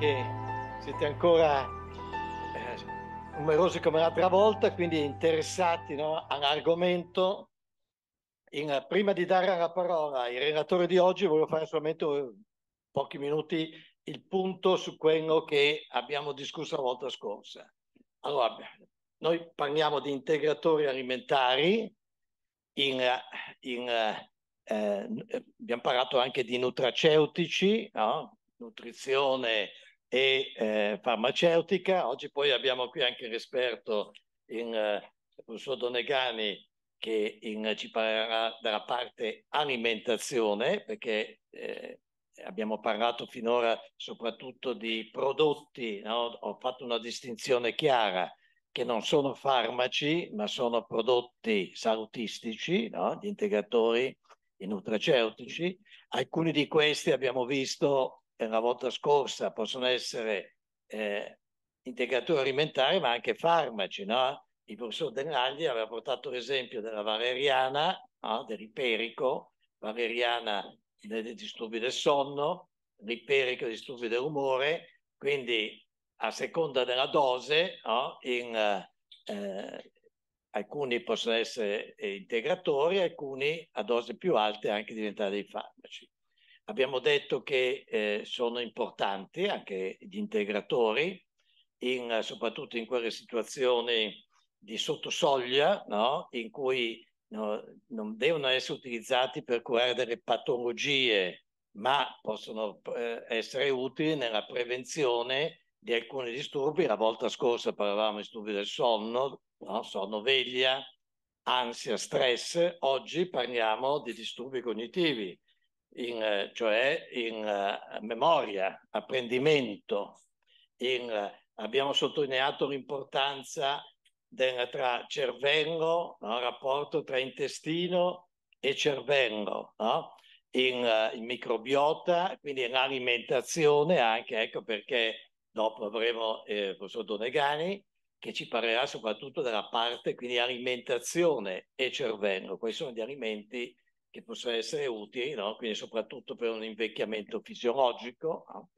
che siete ancora eh, numerosi come l'altra volta, quindi interessati no, all'argomento. In, prima di dare la parola al relatore di oggi, voglio fare solamente pochi minuti il punto su quello che abbiamo discusso la volta scorsa. Allora, noi parliamo di integratori alimentari, in, in, eh, abbiamo parlato anche di nutraceutici, no? nutrizione, e eh, farmaceutica. Oggi poi abbiamo qui anche l'esperto, in, eh, il professor Donegani, che in, ci parlerà della parte alimentazione, perché eh, abbiamo parlato finora soprattutto di prodotti, no? ho fatto una distinzione chiara, che non sono farmaci, ma sono prodotti salutistici, no? gli integratori, i nutraceutici. Alcuni di questi abbiamo visto eh, la volta scorsa, possono essere eh, integratori alimentari ma anche farmaci, no? Il professor Denagli aveva portato l'esempio della valeriana, no? dell'iperico, valeriana dei disturbi del sonno, l'iperico dei disturbi dell'umore, quindi a seconda della dose, no? In, eh, alcuni possono essere eh, integratori, alcuni a dose più alte anche diventare dei farmaci. Abbiamo detto che eh, sono importanti anche gli integratori, in, soprattutto in quelle situazioni di sottosoglia, no? in cui no, non devono essere utilizzati per curare delle patologie, ma possono eh, essere utili nella prevenzione di alcuni disturbi. La volta scorsa parlavamo di disturbi del sonno, no? sonno veglia, ansia, stress. Oggi parliamo di disturbi cognitivi in, cioè in eh, memoria, apprendimento. In, eh, abbiamo sottolineato l'importanza del, tra cervello, no? rapporto tra intestino e cervello, no? in, eh, in, microbiota, quindi in alimentazione anche, ecco perché dopo avremo eh, il professor Donegani che ci parlerà soprattutto della parte quindi alimentazione e cervello, quali sono gli alimenti che possono essere utili, no? quindi soprattutto per un invecchiamento fisiologico. No?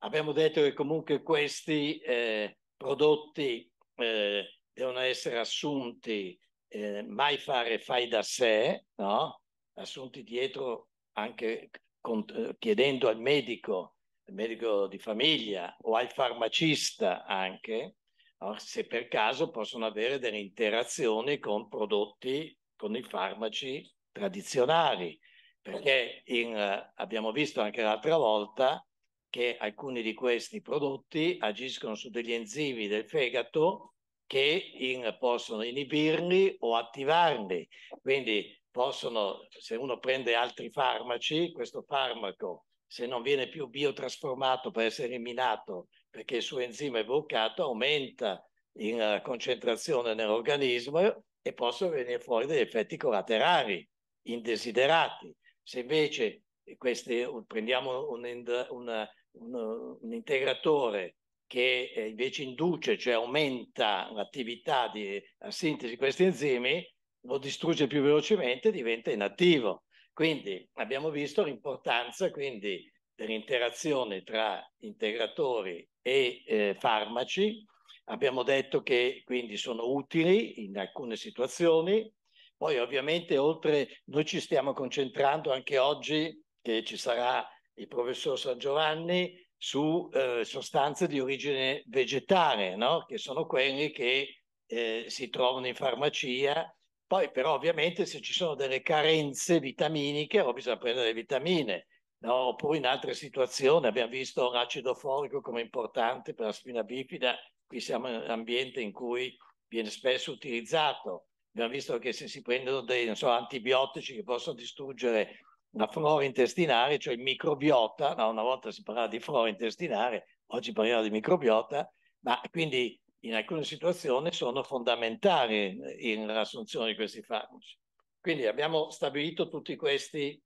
Abbiamo detto che comunque questi eh, prodotti eh, devono essere assunti, eh, mai fare fai da sé, no? assunti dietro anche con, eh, chiedendo al medico, al medico di famiglia o al farmacista anche, no? se per caso possono avere delle interazioni con prodotti, con i farmaci tradizionali, perché in, eh, abbiamo visto anche l'altra volta che alcuni di questi prodotti agiscono su degli enzimi del fegato che in, possono inibirli o attivarli. Quindi possono, se uno prende altri farmaci, questo farmaco, se non viene più biotrasformato per essere eliminato perché il suo enzima è bloccato, aumenta in uh, concentrazione nell'organismo e possono venire fuori degli effetti collaterali indesiderati. Se invece eh, queste, prendiamo un, una, un, un integratore che eh, invece induce, cioè aumenta l'attività di la sintesi di questi enzimi, lo distrugge più velocemente e diventa inattivo. Quindi abbiamo visto l'importanza quindi, dell'interazione tra integratori e eh, farmaci. Abbiamo detto che quindi sono utili in alcune situazioni, poi ovviamente oltre noi ci stiamo concentrando anche oggi che ci sarà il professor San Giovanni su eh, sostanze di origine vegetale, no? che sono quelle che eh, si trovano in farmacia. Poi però ovviamente se ci sono delle carenze vitaminiche o oh, bisogna prendere le vitamine, no? oppure in altre situazioni abbiamo visto l'acido folico come importante per la spina bifida, qui siamo in un ambiente in cui viene spesso utilizzato abbiamo visto che se si prendono dei so, antibiotici che possono distruggere la flora intestinale, cioè il microbiota, no, una volta si parlava di flora intestinale, oggi parliamo di microbiota, ma quindi in alcune situazioni sono fondamentali nell'assunzione di questi farmaci. Quindi abbiamo stabilito tutti questi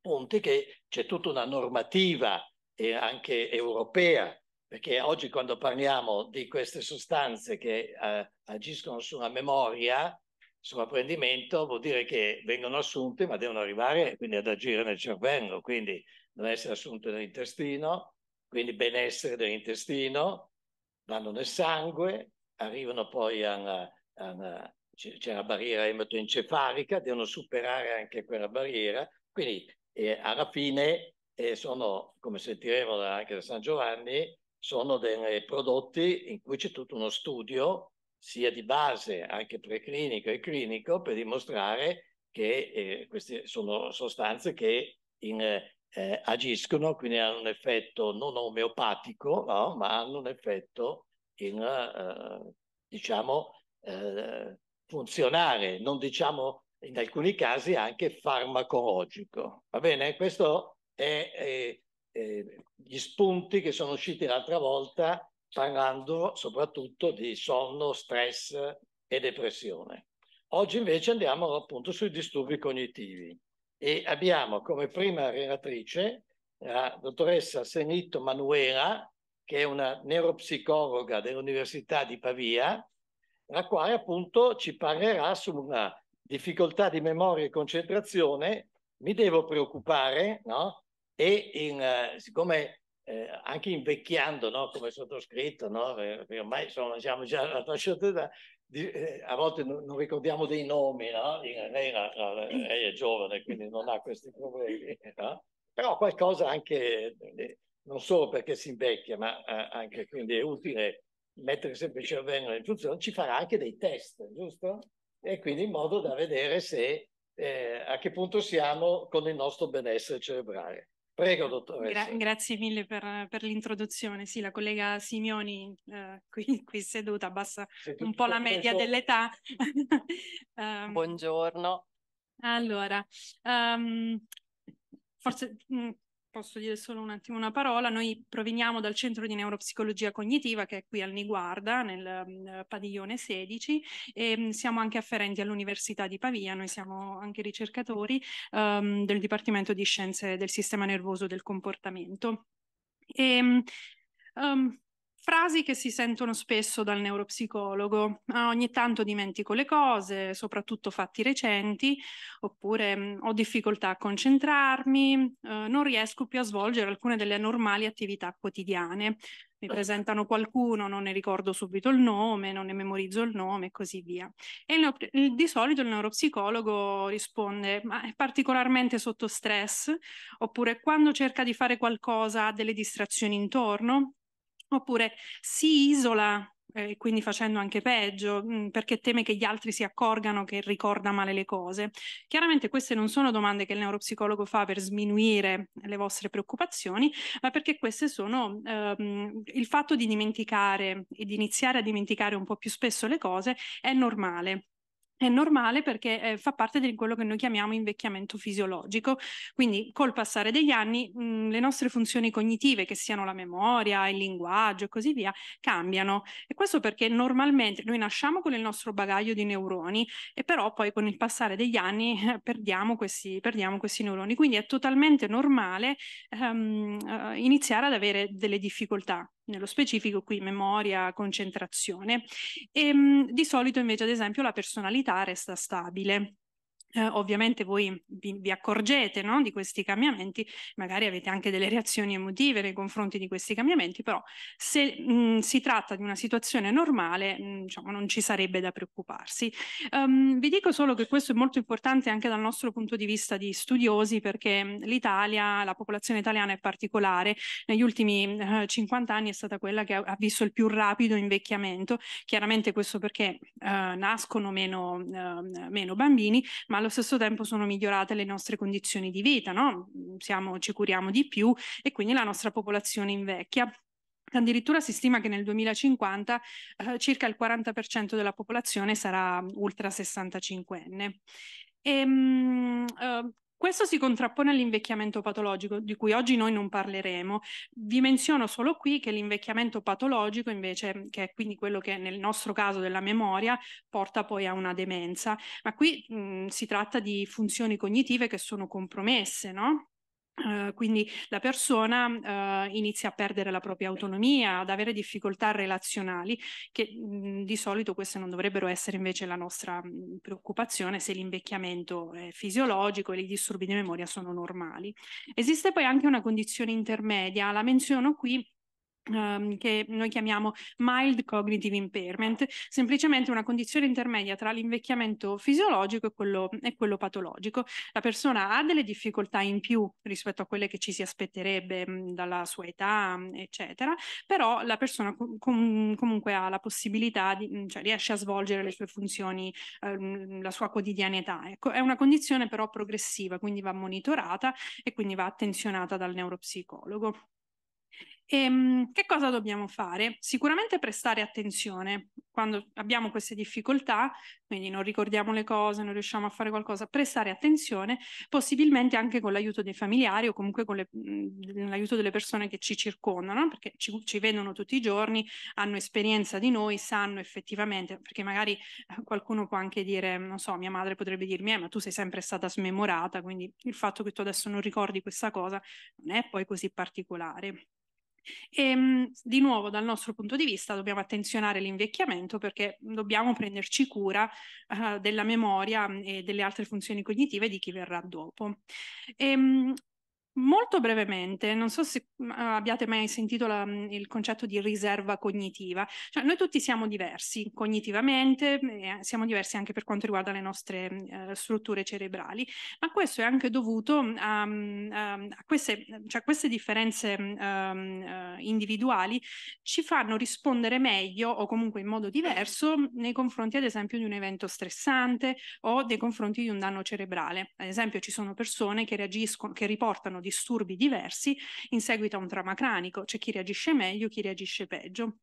punti che c'è tutta una normativa eh, anche europea perché oggi quando parliamo di queste sostanze che eh, agiscono sulla memoria, sull'apprendimento, vuol dire che vengono assunte ma devono arrivare quindi ad agire nel cervello, quindi devono essere assunte nell'intestino, quindi benessere dell'intestino, vanno nel sangue, arrivano poi a c'è la barriera ematoencefalica, devono superare anche quella barriera, quindi eh, alla fine eh, sono, come sentiremo anche da San Giovanni, sono dei prodotti in cui c'è tutto uno studio, sia di base, anche preclinico e clinico, per dimostrare che eh, queste sono sostanze che in, eh, agiscono, quindi hanno un effetto non omeopatico, no? ma hanno un effetto in, eh, diciamo, eh, funzionare, non diciamo in alcuni casi anche farmacologico. Va bene? Questo è, è eh, eh, gli spunti che sono usciti l'altra volta parlando soprattutto di sonno, stress e depressione. Oggi invece andiamo appunto sui disturbi cognitivi e abbiamo come prima relatrice la dottoressa Senito Manuela, che è una neuropsicologa dell'Università di Pavia, la quale appunto ci parlerà su una difficoltà di memoria e concentrazione. Mi devo preoccupare, no? E in, eh, siccome eh, anche invecchiando, no, come sottoscritto, no, eh, ormai insomma, siamo già alla fascia d'età, eh, a volte non, ricordiamo dei nomi, no? lei, era, lei, è giovane, quindi non ha questi problemi, però qualcosa anche, non solo perché si invecchia, ma anche quindi è utile mettere sempre il cervello in funzione, ci farà anche dei test, giusto? E quindi in modo da vedere se a che punto siamo con il nostro benessere cerebrale. Prego, dottore. Gra- grazie mille per, per, l'introduzione. Sì, la collega Simioni, eh, qui, qui, seduta, abbassa un po' la media penso... dell'età. um, Buongiorno. Allora, um, forse mh, mm, posso dire solo un attimo una parola, noi proveniamo dal Centro di Neuropsicologia Cognitiva che è qui al Niguarda, nel um, padiglione 16, e mm, siamo anche afferenti all'Università di Pavia, noi siamo anche ricercatori um, del Dipartimento di Scienze del Sistema Nervoso del Comportamento. E, um, Frasi che si sentono spesso dal neuropsicologo. Ah, ogni tanto dimentico le cose, soprattutto fatti recenti, oppure mm, ho difficoltà a concentrarmi, eh, non riesco più a svolgere alcune delle normali attività quotidiane. Mi presentano qualcuno, non ne ricordo subito il nome, non ne memorizzo il nome e così via. E il il, di solito il neuropsicologo risponde, ma è particolarmente sotto stress, oppure quando cerca di fare qualcosa ha delle distrazioni intorno, oppure si isola eh, e quindi facendo anche peggio, mm, perché teme che gli altri si accorgano che ricorda male le cose. Chiaramente queste non sono domande che il neuropsicologo fa per sminuire le vostre preoccupazioni, ma perché queste sono ehm, il fatto di dimenticare e di iniziare a dimenticare un po' più spesso le cose è normale è normale perché eh, fa parte di quello che noi chiamiamo invecchiamento fisiologico. Quindi col passare degli anni mh, mm, le nostre funzioni cognitive, che siano la memoria, il linguaggio e così via, cambiano. E questo perché normalmente noi nasciamo con il nostro bagaglio di neuroni e però poi con il passare degli anni eh, perdiamo, questi, perdiamo, questi, neuroni. Quindi è totalmente normale ehm, eh, iniziare ad avere delle difficoltà nello specifico qui memoria, concentrazione, e ehm, mh, di solito invece ad esempio la personalità resta stabile eh, ovviamente voi vi, vi accorgete no, di questi cambiamenti, magari avete anche delle reazioni emotive nei confronti di questi cambiamenti, però se mh, si tratta di una situazione normale mh, diciamo, non ci sarebbe da preoccuparsi. Um, vi dico solo che questo è molto importante anche dal nostro punto di vista di studiosi perché l'Italia, la popolazione italiana è particolare, negli ultimi eh, 50 anni è stata quella che ha, ha, visto il più rapido invecchiamento, chiaramente questo perché eh, nascono meno, ehm, meno bambini, ma allo stesso tempo sono migliorate le nostre condizioni di vita, no? Siamo, ci curiamo di più e quindi la nostra popolazione invecchia. Addirittura si stima che nel 2050 eh, circa il 40% della popolazione sarà ultra 65enne. E, mh, eh, questo si contrappone all'invecchiamento patologico, di cui oggi noi non parleremo. Vi menziono solo qui che l'invecchiamento patologico, invece, che è quindi quello che nel nostro caso della memoria, porta poi a una demenza. Ma qui mh, si tratta di funzioni cognitive che sono compromesse, no? Uh, quindi la persona uh, inizia a perdere la propria autonomia, ad avere difficoltà relazionali, che mh, mm, di solito queste non dovrebbero essere invece la nostra mh, mm, preoccupazione se l'invecchiamento è fisiologico e i disturbi di memoria sono normali. Esiste poi anche una condizione intermedia, la menziono qui um, che noi chiamiamo mild cognitive impairment, semplicemente una condizione intermedia tra l'invecchiamento fisiologico e quello, e quello patologico. La persona ha delle difficoltà in più rispetto a quelle che ci si aspetterebbe mh, mm, dalla sua età, mh, mm, eccetera, però la persona com comunque ha la possibilità, di, mm, cioè riesce a svolgere le sue funzioni, ehm, la sua quotidianità. Ecco, è una condizione però progressiva, quindi va monitorata e quindi va attenzionata dal neuropsicologo. E, ehm, che cosa dobbiamo fare? Sicuramente prestare attenzione quando abbiamo queste difficoltà, quindi non ricordiamo le cose, non riusciamo a fare qualcosa, prestare attenzione, possibilmente anche con l'aiuto dei familiari o comunque con le, mhmm, l'aiuto delle persone che ci circondano, perché ci, ci, vedono tutti i giorni, hanno esperienza di noi, sanno effettivamente, perché magari eh, qualcuno può anche dire, non so, mia madre potrebbe dirmi, eh, ma tu sei sempre stata smemorata, quindi il fatto che tu adesso non ricordi questa cosa non è poi così particolare. E ehm, di nuovo, dal nostro punto di vista, dobbiamo attenzionare l'invecchiamento perché dobbiamo prenderci cura eh, della memoria mm, e delle altre funzioni cognitive di chi verrà dopo. E, ehm, Molto brevemente, non so se mm, abbiate mai sentito la, mm, il concetto di riserva cognitiva, cioè, noi tutti siamo diversi cognitivamente, eh, siamo diversi anche per quanto riguarda le nostre uh, strutture cerebrali, ma questo è anche dovuto a, a, queste, cioè, queste, differenze um, uh, individuali ci fanno rispondere meglio o comunque in modo diverso nei confronti ad esempio di un evento stressante o nei confronti di un danno cerebrale. Ad esempio ci sono persone che reagiscono, che riportano disturbi diversi in seguito a un trauma cranico, c'è chi reagisce meglio, chi reagisce peggio.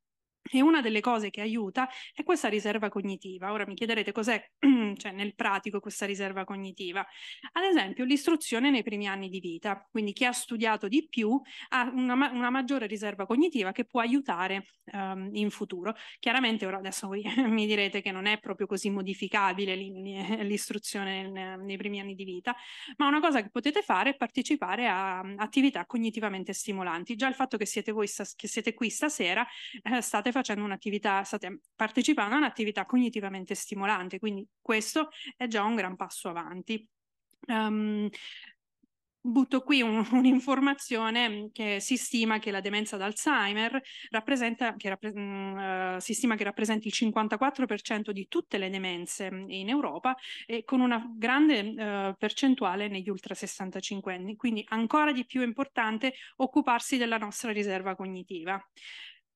E una delle cose che aiuta è questa riserva cognitiva. Ora mi chiederete cos'è cioè, nel pratico questa riserva cognitiva. Ad esempio, l'istruzione nei primi anni di vita, quindi chi ha studiato di più ha una, una maggiore riserva cognitiva che può aiutare um, in futuro. Chiaramente, ora adesso voi mi direte che non è proprio così modificabile eh, l'istruzione nei primi anni di vita, ma una cosa che potete fare è partecipare a attività cognitivamente stimolanti. Già il fatto che siete voi che siete qui stasera eh, state facendo un'attività, state partecipando a un'attività cognitivamente stimolante, quindi questo è già un gran passo avanti. Um, butto qui un, un'informazione che si stima che la demenza d'Alzheimer rappresenta, che rappre, mh, mm, eh, si stima che rappresenti il 54% di tutte le demenze in Europa e con una grande uh, percentuale negli ultra 65 anni, quindi ancora di più è importante occuparsi della nostra riserva cognitiva.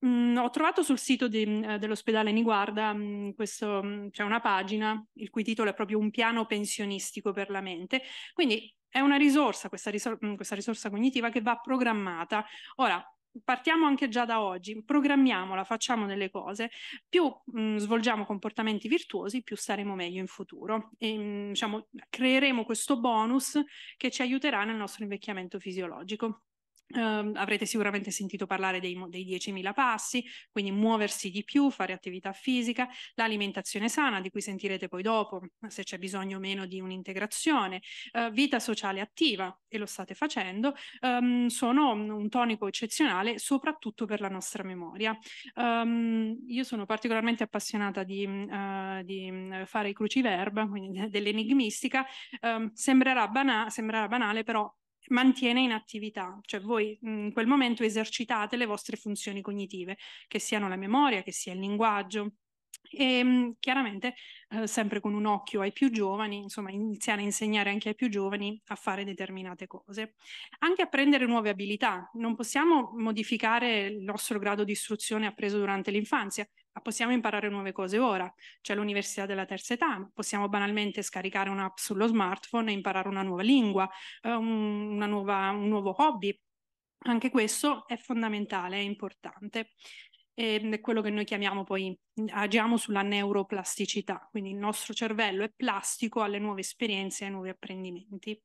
Mm, ho trovato sul sito di, mm, eh, dell'ospedale Niguarda mh, mm, questo, mm, una pagina il cui titolo è proprio Un piano pensionistico per la mente. Quindi è una risorsa, questa, risor- questa risorsa cognitiva che va programmata. Ora, partiamo anche già da oggi, programmiamola, facciamo delle cose, più mh, svolgiamo comportamenti virtuosi, più staremo meglio in futuro. E, diciamo, creeremo questo bonus che ci aiuterà nel nostro invecchiamento fisiologico. Um, avrete sicuramente sentito parlare dei, dei 10.000 passi, quindi muoversi di più, fare attività fisica, l'alimentazione sana, di cui sentirete poi dopo se c'è bisogno o meno di un'integrazione, uh, vita sociale attiva, e lo state facendo, um, sono un tonico eccezionale soprattutto per la nostra memoria. Um, io sono particolarmente appassionata di, uh, di mm, fare i cruciverba, quindi dell'enigmistica, sembrerà, bana- sembrerà banale, però mantiene in attività, cioè voi mm, in quel momento esercitate le vostre funzioni cognitive, che siano la memoria, che sia il linguaggio. E ehm, chiaramente, eh, sempre con un occhio ai più giovani, insomma, iniziare a insegnare anche ai più giovani a fare determinate cose. Anche apprendere nuove abilità. Non possiamo modificare il nostro grado di istruzione appreso durante l'infanzia, Ah, possiamo imparare nuove cose ora. C'è l'università della terza età, possiamo banalmente scaricare un'app sullo smartphone e imparare una nuova lingua, eh, una nuova, un nuovo hobby. Anche questo è fondamentale, è importante è quello che noi chiamiamo poi agiamo sulla neuroplasticità, quindi il nostro cervello è plastico alle nuove esperienze, ai nuovi apprendimenti.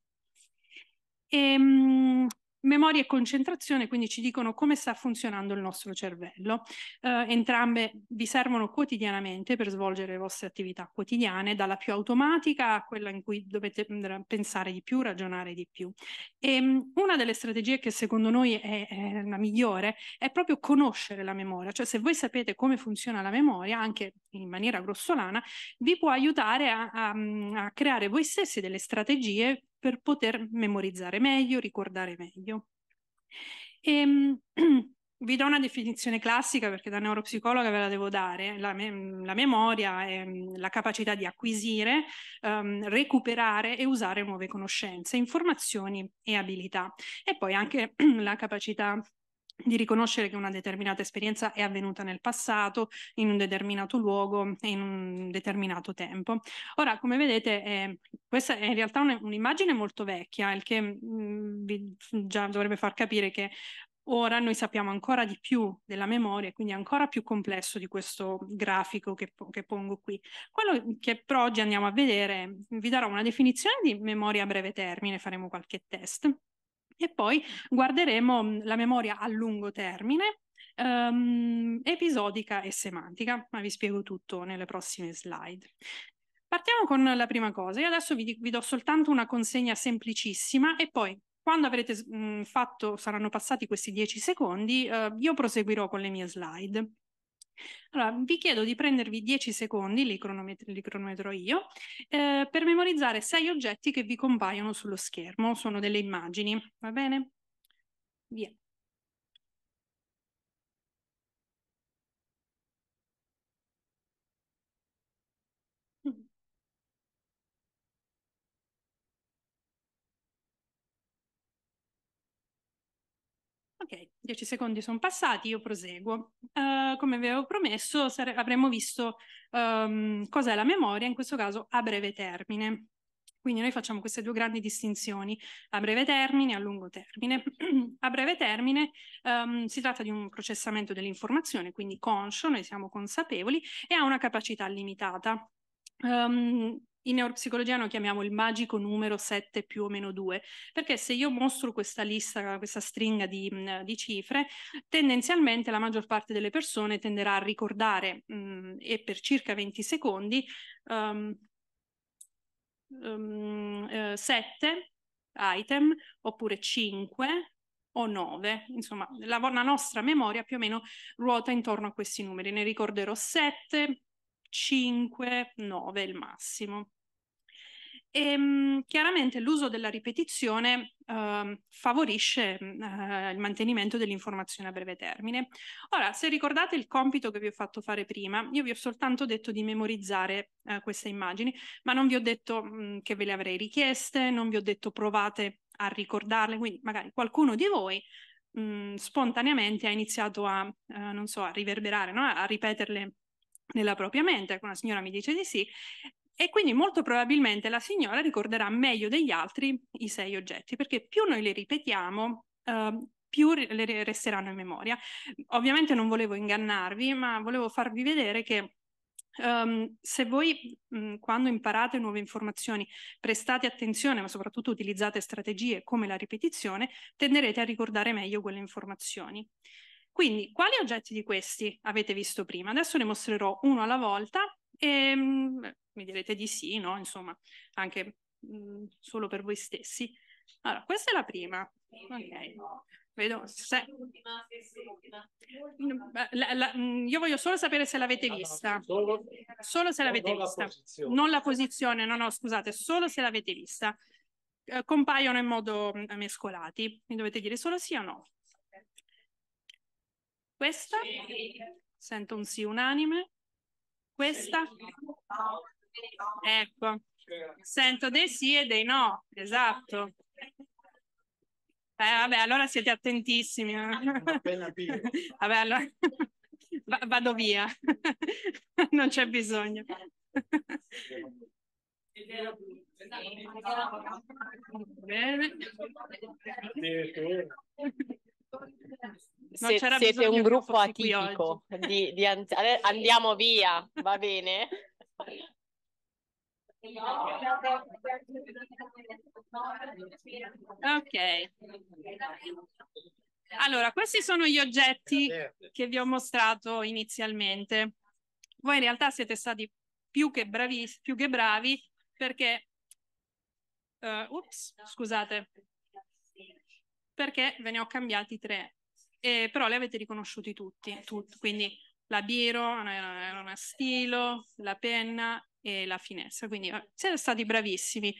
E, ehm, memoria e concentrazione, quindi ci dicono come sta funzionando il nostro cervello. Eh, entrambe vi servono quotidianamente per svolgere le vostre attività quotidiane, dalla più automatica a quella in cui dovete mm, pensare di più, ragionare di più. E ehm, una delle strategie che secondo noi è, è, la migliore è proprio conoscere la memoria, cioè se voi sapete come funziona la memoria, anche in maniera grossolana, vi può aiutare a, a, mm, a creare voi stessi delle strategie per poter memorizzare meglio, ricordare meglio. E, ehm, vi do una definizione classica perché da neuropsicologa ve la devo dare. La, me la memoria è mm, la capacità di acquisire, um, recuperare e usare nuove conoscenze, informazioni e abilità. E poi anche la capacità di riconoscere che una determinata esperienza è avvenuta nel passato, in un determinato luogo e in un determinato tempo. Ora, come vedete, eh, questa è in realtà un'immagine molto vecchia, il che mh, mm, vi, già dovrebbe far capire che ora noi sappiamo ancora di più della memoria, quindi è ancora più complesso di questo grafico che, che, pongo qui. Quello che per oggi andiamo a vedere, vi darò una definizione di memoria a breve termine, faremo qualche test e poi guarderemo mm, la memoria a lungo termine, um, episodica e semantica, ma vi spiego tutto nelle prossime slide. Partiamo con la prima cosa. Io adesso vi, vi do soltanto una consegna semplicissima e poi quando avrete mh, mm, fatto, saranno passati questi 10 secondi, eh, io proseguirò con le mie slide. Allora, vi chiedo di prendervi 10 secondi, li, cronomet- li cronometro io, eh, per memorizzare sei oggetti che vi compaiono sullo schermo, sono delle immagini, va bene? Via. 10 secondi sono passati, io proseguo. Uh, come vi avevo promesso, sare- avremmo visto um, cos'è la memoria, in questo caso a breve termine. Quindi noi facciamo queste due grandi distinzioni, a breve termine e a lungo termine. a breve termine um, si tratta di un processamento dell'informazione, quindi conscio, noi siamo consapevoli, e ha una capacità limitata. Um, in neuropsicologia noi chiamiamo il magico numero 7 più o meno 2, perché se io mostro questa lista, questa stringa di, di cifre, tendenzialmente la maggior parte delle persone tenderà a ricordare mh, e per circa 20 secondi um, um, eh, 7 item oppure 5 o 9, insomma la, la nostra memoria più o meno ruota intorno a questi numeri, ne ricorderò 7, 5, 9 il massimo. E, ehm, chiaramente l'uso della ripetizione eh, favorisce eh, il mantenimento dell'informazione a breve termine. Ora, se ricordate il compito che vi ho fatto fare prima, io vi ho soltanto detto di memorizzare eh, queste immagini, ma non vi ho detto mh, mm, che ve le avrei richieste, non vi ho detto provate a ricordarle, quindi magari qualcuno di voi mh, mm, spontaneamente ha iniziato a, eh, non so, a riverberare, no? a ripeterle nella propria mente, ecco una signora mi dice di sì, e quindi molto probabilmente la signora ricorderà meglio degli altri i sei oggetti, perché più noi li ripetiamo, eh, più le resteranno in memoria. Ovviamente non volevo ingannarvi, ma volevo farvi vedere che Um, se voi mh, mhmm, quando imparate nuove informazioni prestate attenzione, ma soprattutto utilizzate strategie come la ripetizione, tenderete a ricordare meglio quelle informazioni. Quindi, quali oggetti di questi avete visto prima? Adesso ne mostrerò uno alla volta e beh, mi direte di sì, no? Insomma, anche mh, mm, solo per voi stessi. Allora, questa è la prima. Ok. Vedo se... Mm, la, la, mm, io voglio solo sapere se l'avete ah, vista. Solo se l'avete vista. Non la posizione, no, no, scusate, solo se l'avete vista. Eh, compaiono in modo mescolati. Mi dovete dire solo sì o no. Questa? Sento un sì unanime. Questa? Ecco. Sento dei sì e dei no, esatto. Eh, vabbè, allora siete attentissimi. Eh. vabbè, allora... vado via. non c'è bisogno. Bene. Se, siete un gruppo atipico, di, di anzi... andiamo via, va bene? Ok. Allora, questi sono gli oggetti che vi ho mostrato inizialmente. Voi in realtà siete stati più che bravi, più che bravi perché... Uh, ups, scusate, perché ve ne ho cambiati tre, eh, però li avete riconosciuti tutti, eh tutti. quindi la biro, era una stilo, la penna e la finestra, quindi eh, siete stati bravissimi.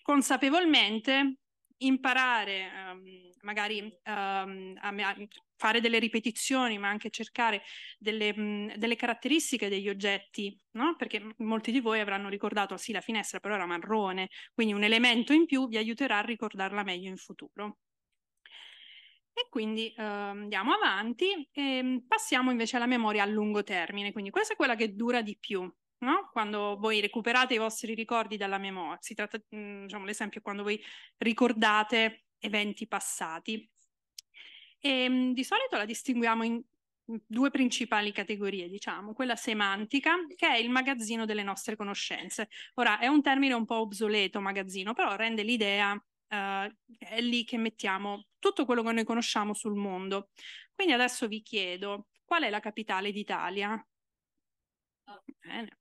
Consapevolmente imparare um, magari um, a fare delle ripetizioni, ma anche cercare delle, mh, mm, delle caratteristiche degli oggetti, no? perché molti di voi avranno ricordato, sì, la finestra però era marrone, quindi un elemento in più vi aiuterà a ricordarla meglio in futuro. E quindi eh, andiamo avanti e ehm, passiamo invece alla memoria a lungo termine, quindi questa è quella che dura di più. No? Quando voi recuperate i vostri ricordi dalla memoria, si tratta, mhmm, diciamo, l'esempio quando voi ricordate eventi passati. E, ehm, di solito la distinguiamo in due principali categorie, diciamo, quella semantica, che è il magazzino delle nostre conoscenze. Ora è un termine un po' obsoleto, magazzino, però rende l'idea uh, è lì che mettiamo tutto quello che noi conosciamo sul mondo. Quindi adesso vi chiedo, qual è la capitale d'Italia? Ah. Bene.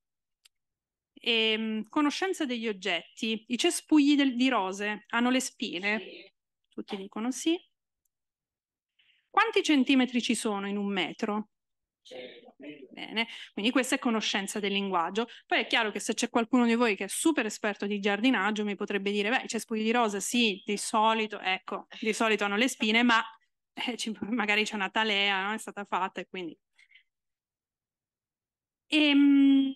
E, ehm, conoscenza degli oggetti. I cespugli del, di rose hanno le spine? Sì. Tutti dicono sì. Quanti centimetri ci sono in un metro? Sì. Bene, quindi questa è conoscenza del linguaggio. Poi è chiaro che se c'è qualcuno di voi che è super esperto di giardinaggio mi potrebbe dire, beh, i cespugli di rosa sì, di solito, ecco, di solito hanno le spine, ma eh, ci, magari c'è una talea, no? è stata fatta e quindi... Ehm,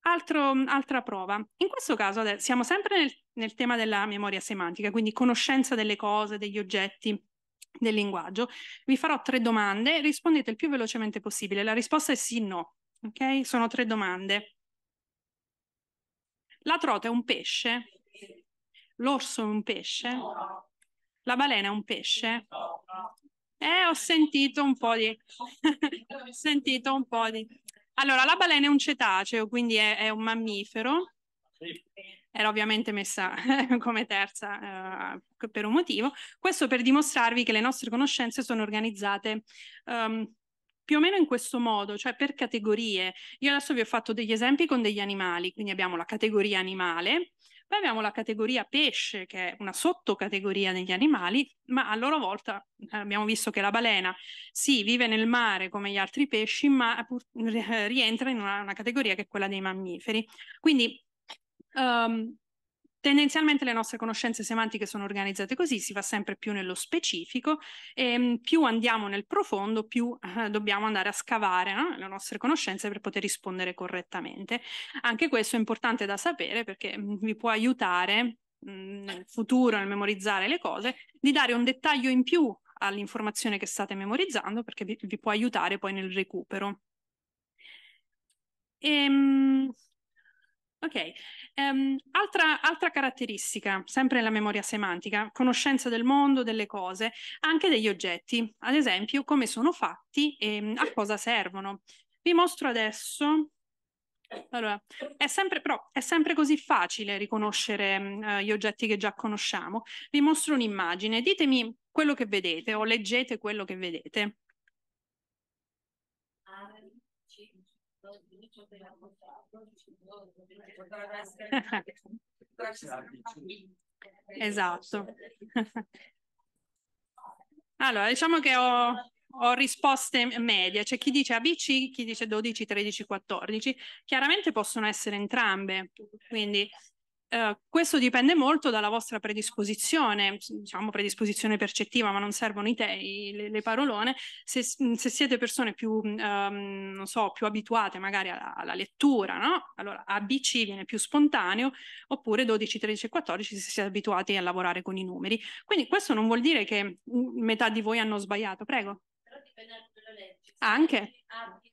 altro, altra prova. In questo caso siamo sempre nel, nel tema della memoria semantica, quindi conoscenza delle cose, degli oggetti del linguaggio. Vi farò tre domande, rispondete il più velocemente possibile. La risposta è sì, no. Ok? Sono tre domande. La trota è un pesce? L'orso è un pesce? La balena è un pesce? Eh, ho sentito un po' di... ho sentito un po' di... Allora, la balena è un cetaceo, quindi è, è un mammifero era ovviamente messa come terza eh, per un motivo. Questo per dimostrarvi che le nostre conoscenze sono organizzate um, più o meno in questo modo, cioè per categorie. Io adesso vi ho fatto degli esempi con degli animali, quindi abbiamo la categoria animale, poi abbiamo la categoria pesce, che è una sottocategoria degli animali, ma a loro volta eh, abbiamo visto che la balena sì, vive nel mare come gli altri pesci, ma rientra in una, una categoria che è quella dei mammiferi. Quindi Um, Tendenzialmente le nostre conoscenze semantiche sono organizzate così, si va sempre più nello specifico e ehm, più andiamo nel profondo, più eh, dobbiamo andare a scavare no? le nostre conoscenze per poter rispondere correttamente. Anche questo è importante da sapere perché mm, vi può aiutare mm, nel futuro, nel memorizzare le cose, di dare un dettaglio in più all'informazione che state memorizzando perché vi, vi può aiutare poi nel recupero. Ehm Ok, um, altra, altra, caratteristica, sempre la memoria semantica, conoscenza del mondo, delle cose, anche degli oggetti, ad esempio come sono fatti e mm, a cosa servono. Vi mostro adesso, allora, è sempre, però è sempre così facile riconoscere uh, gli oggetti che già conosciamo. Vi mostro un'immagine, ditemi quello che vedete o leggete quello che vedete. Esatto. Allora, diciamo che ho, ho risposte medie, c'è chi dice ABC, chi dice 12, 13, 14, chiaramente possono essere entrambe, quindi Ehm, questo dipende molto dalla vostra predisposizione, diciamo predisposizione percettiva, ma non servono i te, i, le, le, parolone. Se, mhmm, se, siete persone più, ehm, so, più abituate magari alla, alla, lettura, no? Allora ABC viene più spontaneo, oppure 12, 13 e 14 se siete abituati a lavorare con i numeri. Quindi questo non vuol dire che mhmm, metà di voi hanno sbagliato, prego. Però dipende dalla legge. Anche. A, B,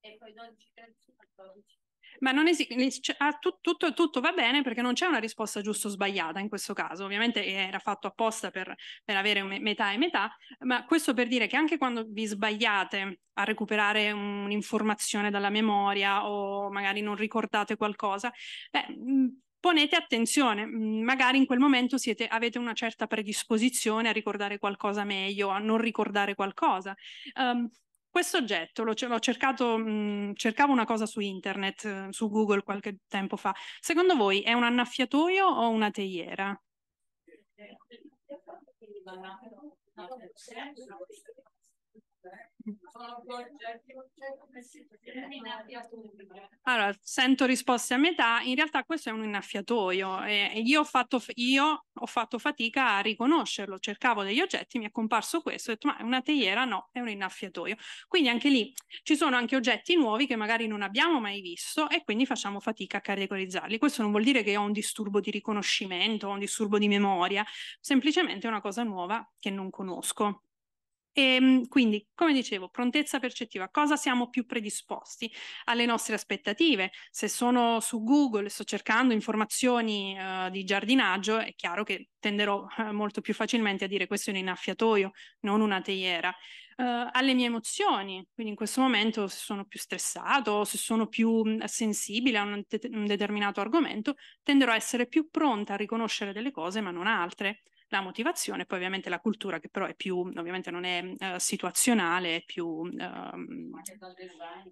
e poi 12, 13 e 14. Ma non esiste, cioè, ah, tutto, tutto, va bene perché non c'è una risposta giusta o sbagliata in questo caso, ovviamente eh, era fatto apposta per, per avere metà e metà, ma questo per dire che anche quando vi sbagliate a recuperare un'informazione dalla memoria o magari non ricordate qualcosa, beh, mm, ponete attenzione, mm, magari in quel momento siete, avete una certa predisposizione a ricordare qualcosa meglio, a non ricordare qualcosa. Um, questo oggetto l'ho, cercato, mh, mhmm, cercavo una cosa su internet, eh, su Google qualche tempo fa. Secondo voi è un annaffiatoio o una teiera? Allora, sento risposte a metà, in realtà questo è un innaffiatoio e io ho, fatto, io ho fatto fatica a riconoscerlo, cercavo degli oggetti, mi è comparso questo, ho detto ma è una teiera, no, è un innaffiatoio. Quindi anche lì ci sono anche oggetti nuovi che magari non abbiamo mai visto e quindi facciamo fatica a categorizzarli. Questo non vuol dire che ho un disturbo di riconoscimento, ho un disturbo di memoria, semplicemente è una cosa nuova che non conosco. E, ehm, quindi, come dicevo, prontezza percettiva, cosa siamo più predisposti alle nostre aspettative? Se sono su Google e sto cercando informazioni uh, di giardinaggio, è chiaro che tenderò uh, molto più facilmente a dire questo è un innaffiatoio, non una teiera. Uh, alle mie emozioni, quindi in questo momento se sono più stressato, se sono più mh, mm, sensibile a un, un determinato argomento, tenderò a essere più pronta a riconoscere delle cose ma non altre la motivazione, poi ovviamente la cultura che però è più, ovviamente non è uh, situazionale, è più... Um, Anche dal design,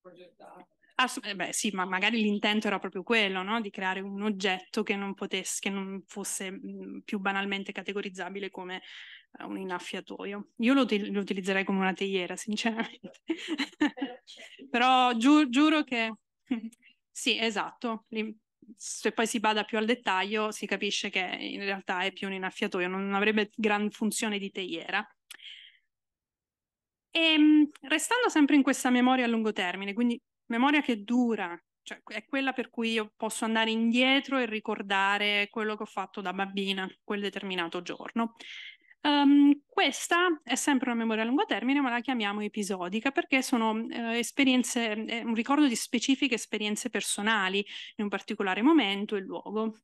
progettato. Ass- eh, beh, sì, ma magari l'intento era proprio quello, no? di creare un oggetto che non, potesse, che non fosse mh, mm, più banalmente categorizzabile come uh, un innaffiatoio. Io lo, util- lo, utilizzerei come una teiera, sinceramente. Però, giu- giuro che... sì, esatto, L'im- se poi si bada più al dettaglio si capisce che in realtà è più un innaffiatoio, non avrebbe gran funzione di teiera. E ehm, restando sempre in questa memoria a lungo termine, quindi memoria che dura, cioè è quella per cui io posso andare indietro e ricordare quello che ho fatto da bambina quel determinato giorno. Um, questa è sempre una memoria a lungo termine, ma la chiamiamo episodica perché sono eh, esperienze, eh, un ricordo di specifiche esperienze personali in un particolare momento e luogo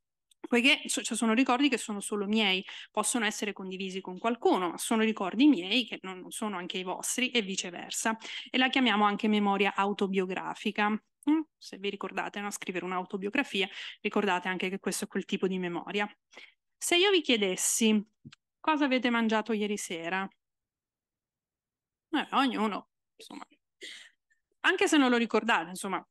poiché ci cioè, sono ricordi che sono solo miei, possono essere condivisi con qualcuno, ma sono ricordi miei che non sono anche i vostri e viceversa. E la chiamiamo anche memoria autobiografica. Mm, se vi ricordate, no? scrivere un'autobiografia, ricordate anche che questo è quel tipo di memoria. Se io vi chiedessi cosa avete mangiato ieri sera? Eh, ognuno, insomma, anche se non lo ricordate, insomma,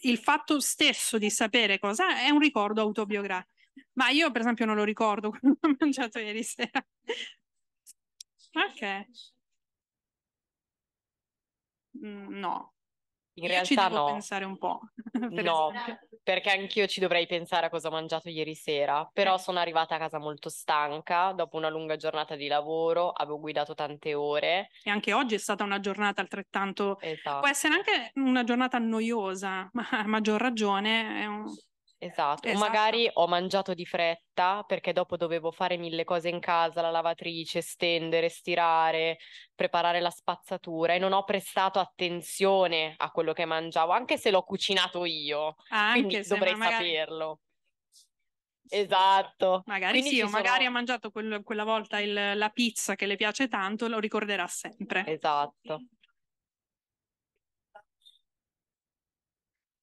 il fatto stesso di sapere cosa è un ricordo autobiografico. Ma io, per esempio, non lo ricordo quando ho mangiato ieri sera. Ok. Mm, no, in Io realtà no. pensare un po'. Per no, essere... perché anch'io ci dovrei pensare a cosa ho mangiato ieri sera, però eh. sono arrivata a casa molto stanca dopo una lunga giornata di lavoro, avevo guidato tante ore. E anche oggi è stata una giornata altrettanto... Esatto. Può essere anche una giornata noiosa, ma a maggior ragione è un Esatto, esatto. magari ho mangiato di fretta perché dopo dovevo fare mille cose in casa, la lavatrice, stendere, stirare, preparare la spazzatura e non ho prestato attenzione a quello che mangiavo, anche se l'ho cucinato io, anche quindi dovrei magari... saperlo. Esatto. Magari Quindi sì, o sono... magari ha mangiato quel, quella volta il, la pizza che le piace tanto, lo ricorderà sempre. Esatto.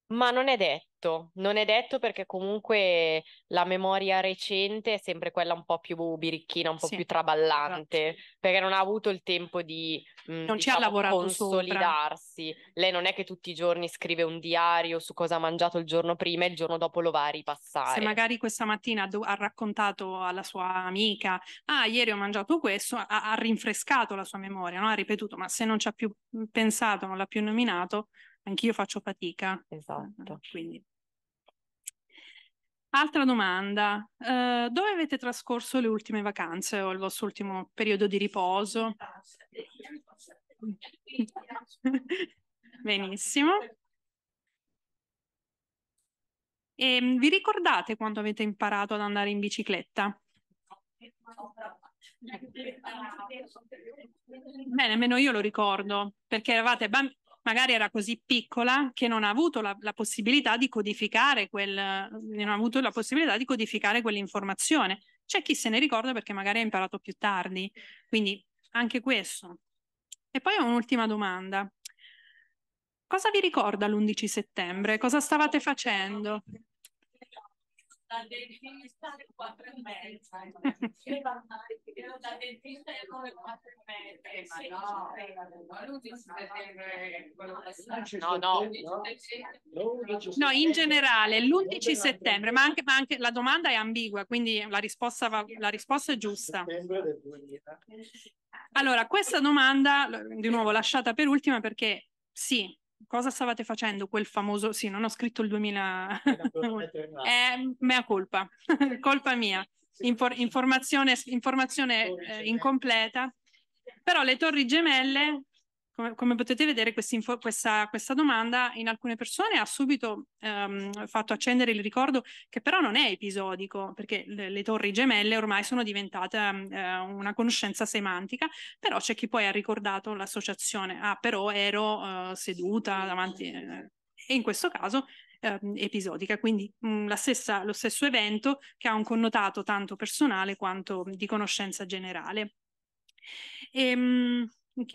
Ma non è detto detto, non è detto perché comunque la memoria recente è sempre quella un po' più birichina, un po' sì, più traballante, esatto. perché non ha avuto il tempo di mh, mhmm, non ci ha diciamo, lavorato consolidarsi. Lei non è che tutti i giorni scrive un diario su cosa ha mangiato il giorno prima e il giorno dopo lo va a ripassare. Se magari questa mattina ha raccontato alla sua amica, ah ieri ho mangiato questo, ha, ha rinfrescato la sua memoria, no? ha ripetuto, ma se non ci ha più mhmm, pensato, non l'ha più nominato, anch'io faccio fatica. Esatto. Quindi. Altra domanda, uh, dove avete trascorso le ultime vacanze o il vostro ultimo periodo di riposo? Benissimo. E ehm, vi ricordate quando avete imparato ad andare in bicicletta? Bene, nemmeno io lo ricordo, perché eravate bambini magari era così piccola che non ha avuto la, la possibilità di codificare quel, eh, non ha avuto la possibilità di codificare quell'informazione. C'è chi se ne ricorda perché magari ha imparato più tardi, quindi anche questo. E poi ho un'ultima domanda. Cosa vi ricorda l'11 settembre? Cosa stavate facendo? dal dentista alle quattro e mezza. dal dentista erano le quattro e mezza. Eh, eh, ma no, eh, no, no. No, in generale, l'11 settembre, ma anche, ma anche, la domanda è ambigua, quindi la risposta, va, la risposta è giusta. Allora, questa domanda, di nuovo lasciata per ultima perché sì, cosa stavate facendo quel famoso... Sì, non ho scritto il 2000... È mea colpa, colpa mia. Infor- informazione, informazione eh, incompleta. Però le torri gemelle come, come potete vedere, questa, questa, domanda in alcune persone ha subito ehm, fatto accendere il ricordo che però non è episodico, perché le, le torri gemelle ormai sono diventate ehm, eh, una conoscenza semantica, però c'è chi poi ha ricordato l'associazione, ah però ero eh, seduta davanti, eh, e in questo caso ehm, episodica, quindi mh, mm, stessa, lo stesso evento che ha un connotato tanto personale quanto di conoscenza generale. E, ehm, Ok,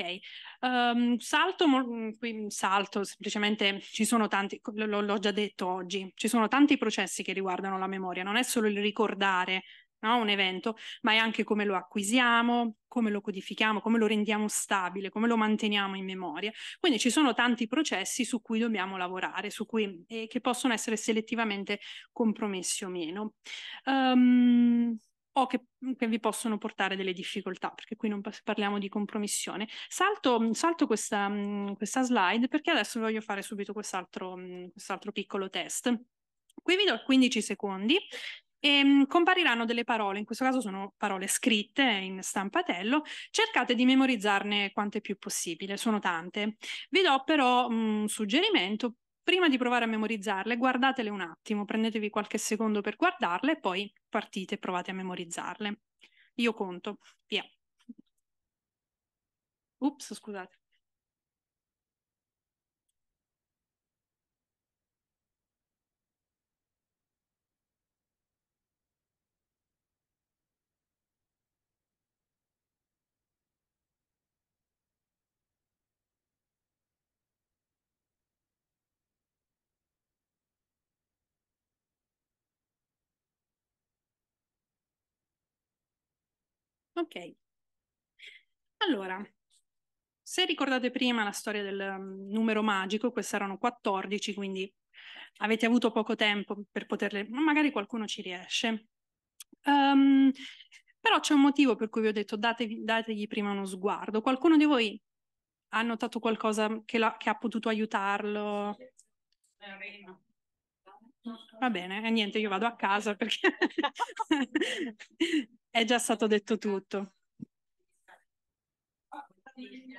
um, salto, mm, qui mm, salto, semplicemente ci sono tanti, l- l'ho già detto oggi, ci sono tanti processi che riguardano la memoria, non è solo il ricordare no, un evento, ma è anche come lo acquisiamo, come lo codifichiamo, come lo rendiamo stabile, come lo manteniamo in memoria. Quindi ci sono tanti processi su cui dobbiamo lavorare, su cui, eh, che possono essere selettivamente compromessi o meno. Um, o che, mhmm, che, vi possono portare delle difficoltà, perché qui non parliamo di compromissione. Salto, mhmm, salto questa, mhmm, questa, slide perché adesso voglio fare subito quest'altro, quest'altro piccolo test. Qui vi do 15 secondi e ehm, compariranno delle parole, in questo caso sono parole scritte in stampatello, cercate di memorizzarne quante più possibile, sono tante. Vi do però un suggerimento prima di provare a memorizzarle, guardatele un attimo, prendetevi qualche secondo per guardarle e poi partite e provate a memorizzarle. Io conto, via. Ups, scusate. Ok. Allora, se ricordate prima la storia del mm, numero magico, queste erano 14, quindi avete avuto poco tempo per poterle, magari qualcuno ci riesce. Um, però c'è un motivo per cui vi ho detto datevi, dategli prima uno sguardo. Qualcuno di voi ha notato qualcosa che, la, che ha potuto aiutarlo? Va bene, e niente, io vado a casa perché è già stato detto tutto.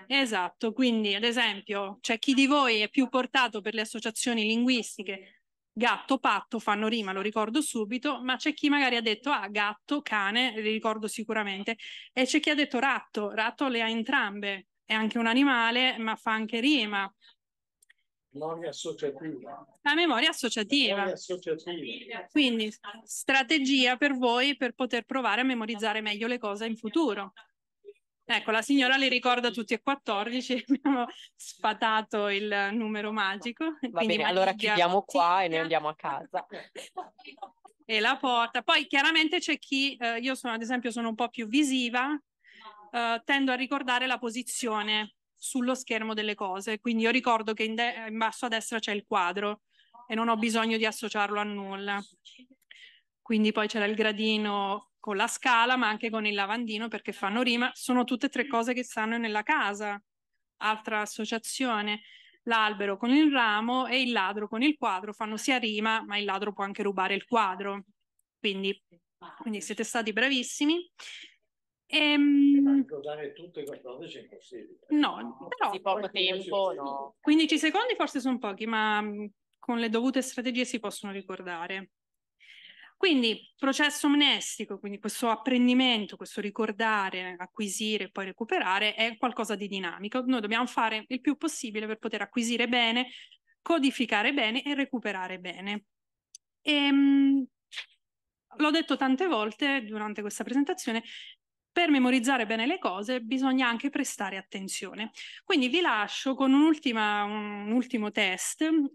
Esatto, quindi ad esempio c'è cioè chi di voi è più portato per le associazioni linguistiche, gatto, patto fanno rima, lo ricordo subito, ma c'è chi magari ha detto ah, gatto, cane, li ricordo sicuramente, e c'è chi ha detto ratto, ratto le ha entrambe, è anche un animale ma fa anche rima, memoria associativa. La memoria associativa. memoria associativa. Quindi strategia per voi per poter provare a memorizzare meglio le cose in futuro. Ecco, la signora li ricorda tutti e 14, abbiamo sfatato il numero magico. Va bene, allora chiudiamo qua e noi andiamo a casa. E la porta. Poi chiaramente c'è chi, eh, io sono ad esempio sono un po' più visiva, eh, tendo a ricordare la posizione sullo schermo delle cose. Quindi io ricordo che in, de- eh, in basso a destra c'è il quadro e non ho bisogno di associarlo a nulla. Quindi poi c'era il gradino con la scala, ma anche con il lavandino perché fanno rima. Sono tutte e tre cose che stanno nella casa. Altra associazione l'albero con il ramo e il ladro con il quadro fanno sia rima, ma il ladro può anche rubare il quadro. Quindi, quindi siete stati bravissimi. Ehm... Ricordare tutte le 14 è impossibile. No, però... Di poco tempo, no. 15 secondi forse sono pochi, ma mm, con le dovute strategie si possono ricordare. Quindi processo mnestico, quindi questo apprendimento, questo ricordare, acquisire e poi recuperare è qualcosa di dinamico. Noi dobbiamo fare il più possibile per poter acquisire bene, codificare bene e recuperare bene. Ehm, l'ho detto tante volte durante questa presentazione, per memorizzare bene le cose bisogna anche prestare attenzione. Quindi vi lascio con un, un ultimo test. Uh,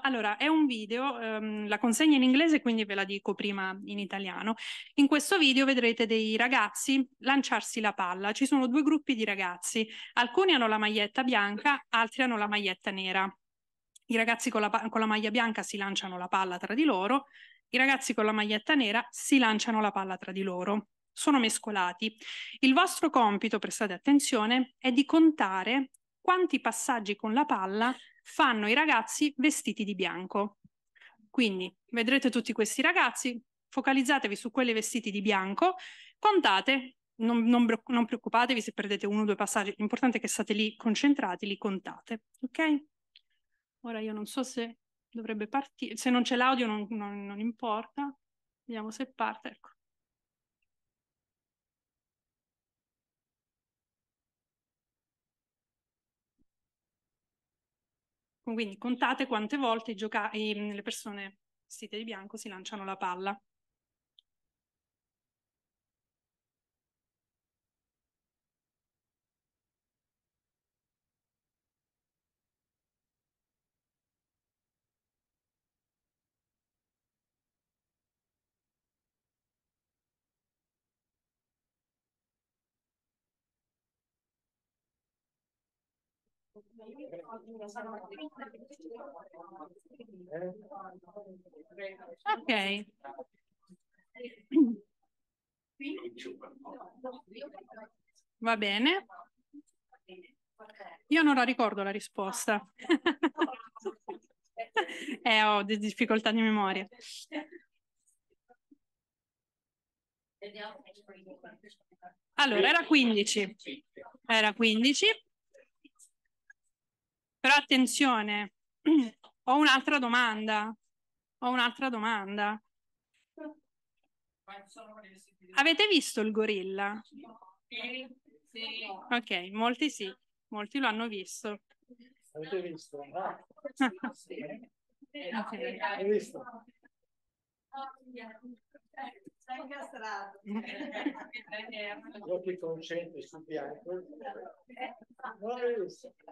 allora, è un video, um, la consegna in inglese, quindi ve la dico prima in italiano. In questo video vedrete dei ragazzi lanciarsi la palla. Ci sono due gruppi di ragazzi, alcuni hanno la maglietta bianca, altri hanno la maglietta nera. I ragazzi con la, con la maglia bianca si lanciano la palla tra di loro, i ragazzi con la maglietta nera si lanciano la palla tra di loro sono mescolati. Il vostro compito, prestate attenzione, è di contare quanti passaggi con la palla fanno i ragazzi vestiti di bianco. Quindi vedrete tutti questi ragazzi, focalizzatevi su quelli vestiti di bianco, contate, non, non, non preoccupatevi se perdete uno o due passaggi, l'importante è che state lì concentrati, li contate, ok? Ora io non so se dovrebbe partire, se non c'è l'audio non, non, non importa, vediamo se parte, ecco. Quindi contate quante volte i gioca- i, le persone vestite di bianco si lanciano la palla. Ok. Va bene. Io non la ricordo la risposta. eh, ho difficoltà di memoria. Allora, era 15. Era 15. Però attenzione, ho un'altra domanda. Ho un'altra domanda. Avete visto il gorilla? Ok, molti sì, molti lo hanno visto. Avete visto? Sì. okay. visto? Sei incastrato. Non ti concentri sul bianco.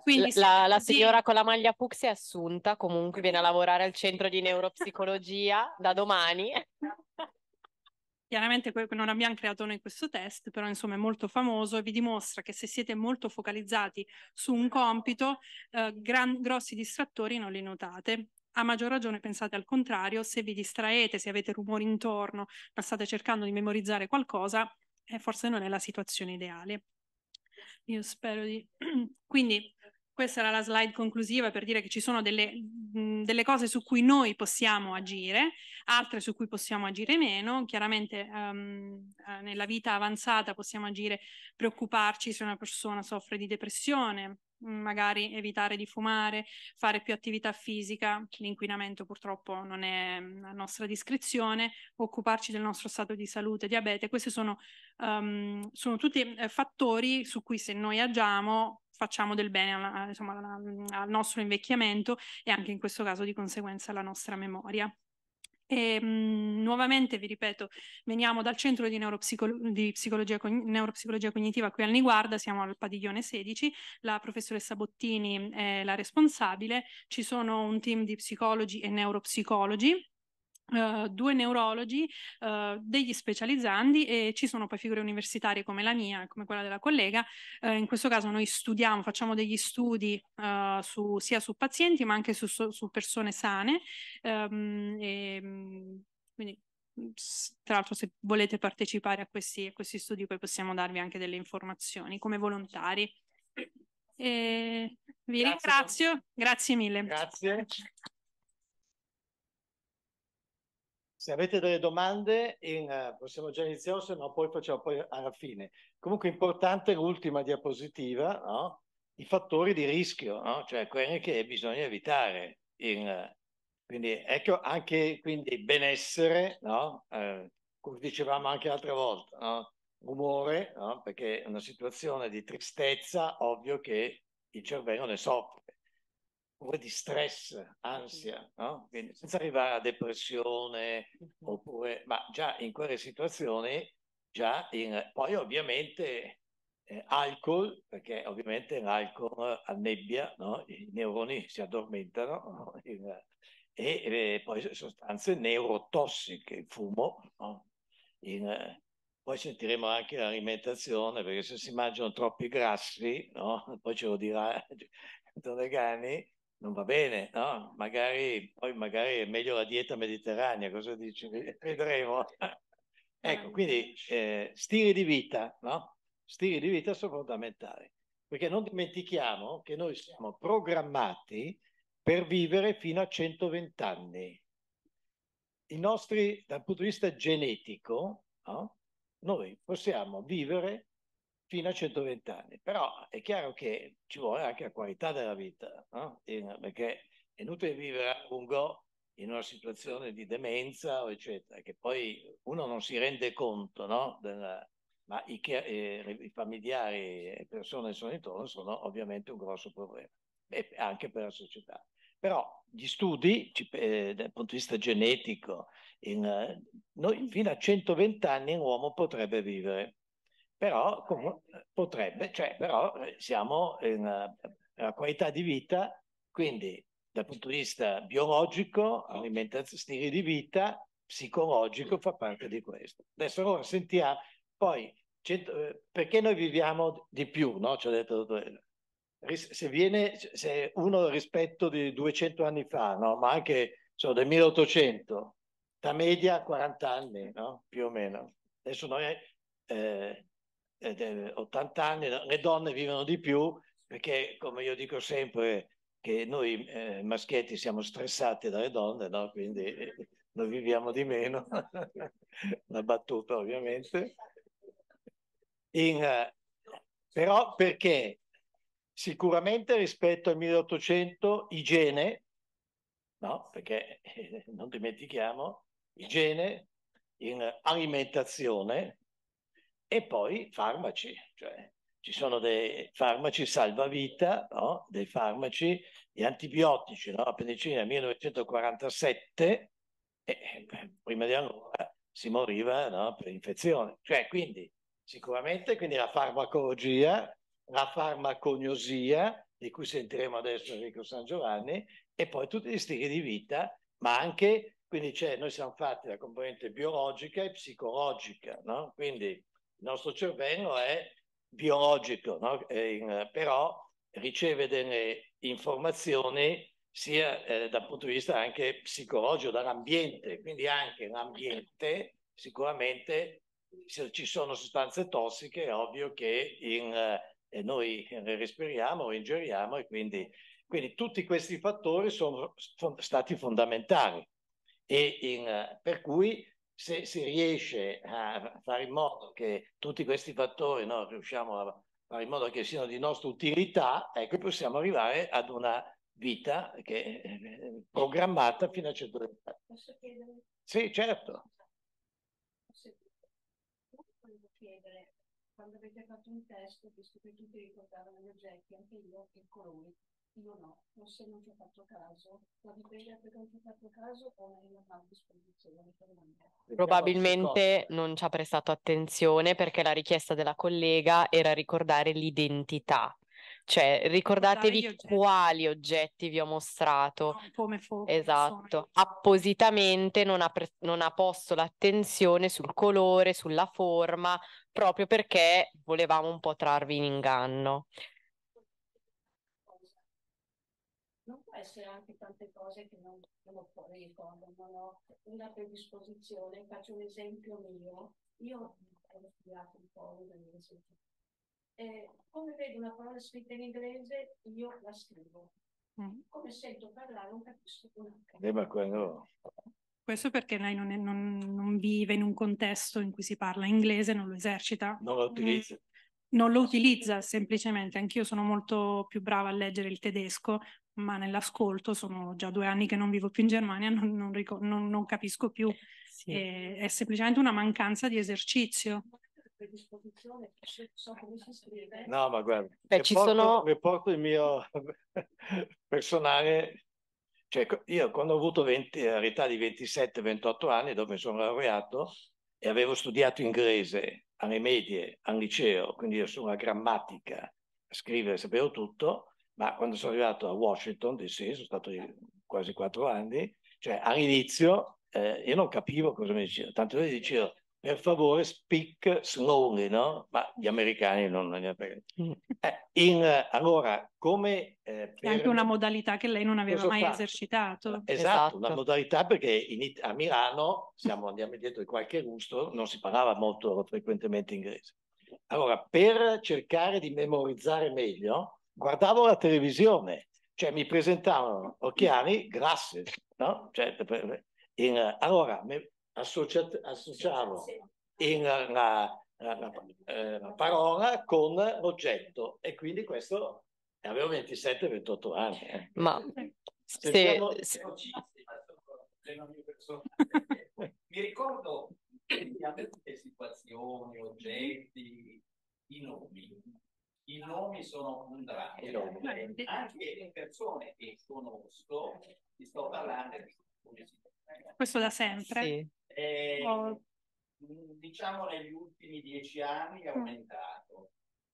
Quindi la, la signora con la maglia Pux è assunta, comunque viene a lavorare al centro di neuropsicologia da domani. Chiaramente non abbiamo creato noi questo test, però insomma è molto famoso e vi dimostra che se siete molto focalizzati su un compito, eh, gran, grossi distrattori non li notate. A maggior ragione pensate al contrario, se vi distraete, se avete rumori intorno, ma state cercando di memorizzare qualcosa, eh, forse non è la situazione ideale. Io spero di... Quindi questa era la slide conclusiva per dire che ci sono delle, mh, mm, delle, cose su cui noi possiamo agire, altre su cui possiamo agire meno. Chiaramente um, nella vita avanzata possiamo agire, preoccuparci se una persona soffre di depressione, magari evitare di fumare, fare più attività fisica, l'inquinamento purtroppo non è mm, a nostra discrezione, occuparci del nostro stato di salute, diabete, questi sono, um, sono tutti eh, fattori su cui se noi agiamo facciamo del bene insomma, mm, al nostro invecchiamento e anche in questo caso di conseguenza alla nostra memoria. E, mh, mm, nuovamente, vi ripeto, veniamo dal centro di, neuropsicolo- di psicologia cogn- neuropsicologia cognitiva qui al Niguarda, siamo al padiglione 16, la professoressa Bottini è la responsabile, ci sono un team di psicologi e neuropsicologi Uh, due neurologi, uh, degli specializzandi e ci sono poi figure universitarie come la mia, come quella della collega. Uh, in questo caso noi studiamo, facciamo degli studi su, sia su pazienti ma anche su, su persone sane. Um, e, quindi, tra l'altro se volete partecipare a questi, a questi, studi poi possiamo darvi anche delle informazioni come volontari. E vi grazie. ringrazio, grazie mille. Grazie. Se avete delle domande, in, eh, possiamo già iniziare, se no poi facciamo poi alla fine. Comunque importante l'ultima diapositiva, no? i fattori di rischio, no? cioè quelli che bisogna evitare. In, eh, quindi ecco anche quindi benessere, no? eh, come dicevamo anche l'altra volta, no? rumore, no? perché una situazione di tristezza, ovvio che il cervello ne soffre oppure di stress, ansia, no? Quindi senza arrivare a depressione, oppure, ma già in quelle situazioni, già in, poi ovviamente eh, alcol, perché ovviamente l'alcol annebbia, no? i neuroni si addormentano no? in, e, e, poi sostanze neurotossiche, il fumo, no? in, poi sentiremo anche l'alimentazione, perché se si mangiano troppi grassi, no? poi ce lo dirà Antonio Gani, non va bene, no? Magari, poi magari è meglio la dieta mediterranea, cosa dici? Eh, Vedremo. Eh, ecco, eh, quindi eh, stili di vita, no? Stili di vita sono fondamentali, perché non dimentichiamo che noi siamo programmati per vivere fino a 120 anni. I nostri, dal punto di vista genetico, no? noi possiamo vivere fino a 120 anni. Però è chiaro che ci vuole anche la qualità della vita, no? Eh, perché è inutile vivere a lungo in una situazione di demenza, eccetera, che poi uno non si rende conto, no? Della, ma i, eh, i familiari e persone che sono intorno sono ovviamente un grosso problema, e anche per la società. Però gli studi, eh, dal punto di vista genetico, in, eh, noi, fino a 120 anni un uomo potrebbe vivere però com- potrebbe, cioè, però eh, siamo in una eh, qualità di vita, quindi dal punto di vista biologico, alimentazione, stile di vita, psicologico fa parte di questo. Adesso ora sentiamo, poi cento, eh, perché noi viviamo di più, no? Ci ha detto se viene se uno rispetto di 200 anni fa, no? ma anche so, del 1800, da media 40 anni, no? più o meno. Adesso noi eh, 80 anni, le donne vivono di più perché, come io dico sempre, che noi eh, maschietti siamo stressati dalle donne, no? quindi eh, noi viviamo di meno, una battuta ovviamente. In, eh, però perché sicuramente rispetto al 1800 igiene, no? perché eh, non dimentichiamo, igiene in alimentazione, e poi farmaci, cioè ci sono dei farmaci salvavita, no? dei farmaci, gli antibiotici, no? la penicillina 1947, e eh, prima di allora si moriva no? per infezione. Cioè, quindi sicuramente quindi la farmacologia, la farmacognosia, di cui sentiremo adesso Enrico San Giovanni, e poi tutti gli stili di vita, ma anche, quindi c'è, noi siamo fatti la componente biologica e psicologica, no? Quindi il nostro cervello è biologico, no? in, però riceve delle informazioni sia eh, dal punto di vista anche psicologico, dall'ambiente, quindi anche l'ambiente sicuramente se ci sono sostanze tossiche è ovvio che in, eh, noi le respiriamo o ingeriamo e quindi, quindi, tutti questi fattori sono stati fondamentali e in, per cui se si riesce a fare in modo che tutti questi fattori no, riusciamo a fare in modo che siano di nostra utilità, ecco, possiamo arrivare ad una vita che è eh, programmata fino a 130 certo anni. Posso chiedere? Sì, certo. Posso chiedere, quando avete fatto un test, visto che tutti ricordavano gli oggetti, anche io, e colui, io no, forse non ci ho fatto caso, ma dipende perché non ci ho fatto caso o non avevo a disposizione per me. Probabilmente non ci ha prestato attenzione perché la richiesta della collega era ricordare l'identità. Cioè, ricordatevi oggetti. quali oggetti vi ho mostrato. No, come foto. Esatto. Appositamente non ha, pre- non ha posto l'attenzione sul colore, sulla forma, proprio perché volevamo un po' trarvi in inganno. essere anche tante cose che non, non ricordo, non ho una predisposizione. Faccio un esempio mio. Io ho studiato un po' l'università. Eh, come vedo una parola scritta in inglese, io la scrivo. Mm. Come sento parlare, non capisco una eh, quello... Questo perché lei non, è, non, non, vive in un contesto in cui si parla inglese, non lo esercita. Non lo utilizza. Mm. non lo utilizza semplicemente. Anch'io sono molto più brava a leggere il tedesco, ma nell'ascolto sono già due anni che non vivo più in Germania, non, non, ric- non, non capisco più. Sì. E, è semplicemente una mancanza di esercizio. No, ma guarda, Beh, ci porto, sono... porto il mio personale. Cioè, io quando ho avuto 20, eh, all'età di 27-28 anni, dove sono laureato, e avevo studiato inglese alle medie, al liceo, quindi io sulla grammatica, scrivere, sapevo tutto, ma quando sono arrivato a Washington DC, sono stato quasi quattro anni, cioè all'inizio eh, io non capivo cosa mi diceva, tanto che dicevo per favore speak slowly, no? Ma gli americani non, non ne hanno mm. eh, in, allora, come... Eh, per... Anche una modalità che lei non aveva mai fatto? esercitato. Esatto, esatto, una modalità perché in, a Milano, siamo, andiamo dietro di qualche gusto, non si parlava molto frequentemente inglese. Allora, per cercare di memorizzare meglio, guardavo la televisione, cioè mi presentavano occhiali, grasse, no? Cioè, in, allora mi associat- associavo in, la, la, la, eh, la, parola con l'oggetto e quindi questo avevo 27-28 anni. Ma eh. Ma se, Sentiamo... se... mi ricordo di altre situazioni, oggetti, i nomi i nomi sono un dramma. Anche le persone che conosco, ti sto parlando di questo da sempre. Sì. Eh, oh. Diciamo negli ultimi dieci anni è mm. aumentato.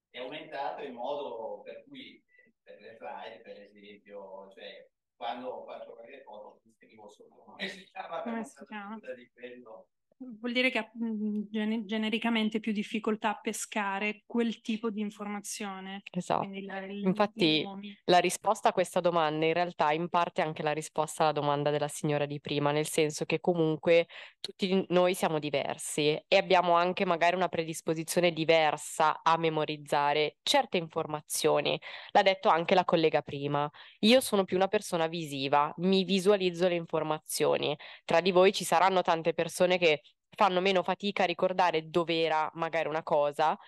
È aumentato in modo per cui per le slide, per esempio, cioè quando faccio qualche foto mi scrivo solo come si chiama per eh, di quello vuol dire che ha mm, genericamente più difficoltà a pescare quel tipo di informazione. Esatto. La, Infatti la risposta a questa domanda in realtà in parte anche la risposta alla domanda della signora di prima, nel senso che comunque tutti noi siamo diversi e abbiamo anche magari una predisposizione diversa a memorizzare certe informazioni. L'ha detto anche la collega prima. Io sono più una persona visiva, mi visualizzo le informazioni. Tra di voi ci saranno tante persone che fanno meno fatica a ricordare dov'era magari una cosa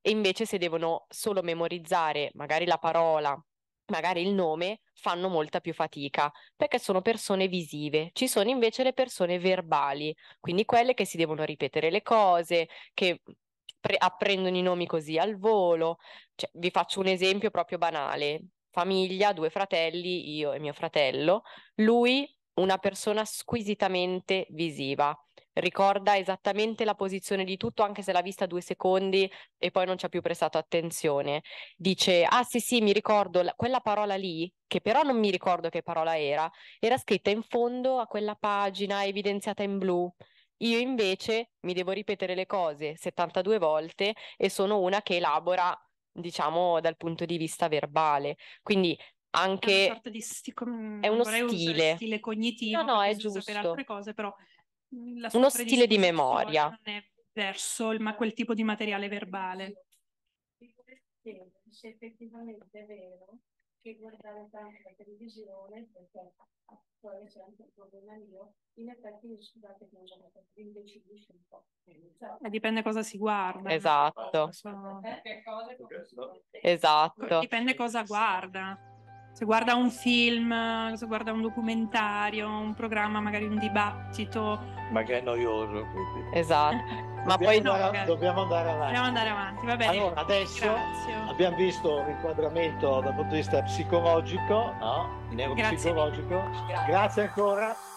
e invece se devono solo memorizzare magari la parola magari il nome, fanno molta più fatica, perché sono persone visive. Ci sono invece le persone verbali, quindi quelle che si devono ripetere le cose, che pre- apprendono i nomi così al volo. Cioè, vi faccio un esempio proprio banale. Famiglia, due fratelli, io e mio fratello. Lui, una persona squisitamente visiva ricorda esattamente la posizione di tutto, anche se l'ha vista due secondi e poi non ci ha più prestato attenzione. Dice, ah sì sì, mi ricordo la- quella parola lì, che però non mi ricordo che parola era, era scritta in fondo a quella pagina evidenziata in blu. Io invece mi devo ripetere le cose 72 volte e sono una che elabora, diciamo, dal punto di vista verbale. Quindi anche è, una sorta di sti- è uno stile. stile cognitivo no, no, è giusto. per altre cose, però uno stile di memoria. Verso il, ma quel tipo di materiale verbale. Se effettivamente è vero che guardare tanto la televisione, perché poi c'è anche il problema mio, in effetti mi scusate che non sono indeciso un po'. Cioè, dipende cosa si guarda. Esatto. No? Esatto. Dipende cosa guarda se guarda un film, se guarda un documentario, un programma, magari un dibattito. Magari noioso. Quindi. Esatto. Ma dobbiamo poi andare, no, dobbiamo andare avanti. Dobbiamo andare avanti, va bene. Allora, adesso Grazie. abbiamo visto l'inquadramento dal punto di vista psicologico, no? neuropsicologico. Grazie. Grazie ancora.